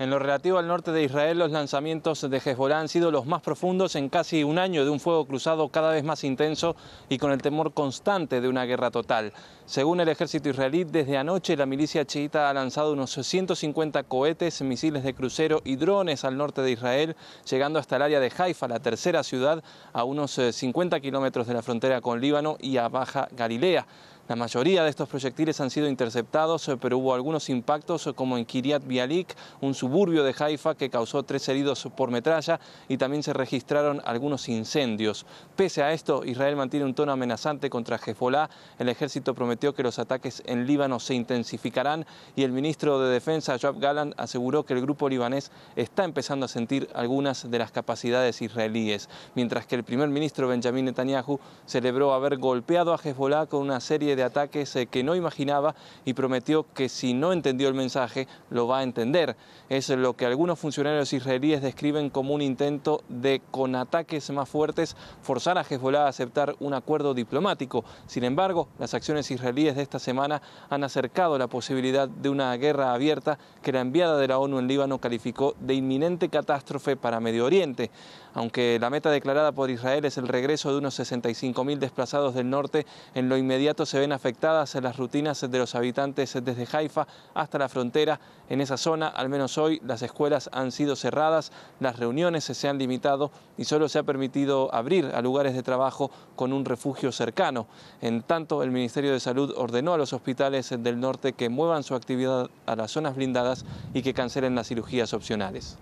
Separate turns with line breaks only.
En lo relativo al norte de Israel, los lanzamientos de Hezbollah han sido los más profundos en casi un año de un fuego cruzado cada vez más intenso y con el temor constante de una guerra total. Según el ejército israelí, desde anoche la milicia chiita ha lanzado unos 150 cohetes, misiles de crucero y drones al norte de Israel, llegando hasta el área de Haifa, la tercera ciudad, a unos 50 kilómetros de la frontera con Líbano y a Baja Galilea. La mayoría de estos proyectiles han sido interceptados, eh, pero hubo algunos impactos eh, como en Kiryat Bialik, un suburbio de Haifa que causó tres heridos por metralla y también se registraron algunos incendios. Pese a esto, Israel mantiene un tono amenazante contra Hezbollah. El ejército prometió que los ataques en Líbano se intensificarán y el ministro de Defensa, Joab Galland, aseguró que el grupo libanés está empezando a sentir algunas de las capacidades israelíes, mientras que el primer ministro Benjamin Netanyahu celebró haber golpeado a Hezbollah con una serie de ataques eh, que no imaginaba y prometió que si no entendió el mensaje lo va a entender. Es lo que algunos funcionarios israelíes describen como un intento de, con ataques más fuertes, forzar a Hezbollah a aceptar un acuerdo diplomático. Sin embargo, las acciones israelíes de esta semana han acercado la posibilidad de una guerra abierta que la enviada de la ONU en Líbano calificó de inminente catástrofe para Medio Oriente. Aunque la meta declarada por Israel es el regreso de unos 65.000 desplazados del norte, en lo inmediato se ven afectadas afectadas las rutinas de los habitantes desde Haifa hasta la frontera. En esa zona, al menos hoy, las escuelas han sido cerradas, las reuniones se han limitado y solo se ha permitido abrir a lugares de trabajo con un refugio cercano. En tanto, el Ministerio de Salud ordenó a los hospitales del norte que muevan su actividad a las zonas blindadas y que cancelen las cirugías opcionales.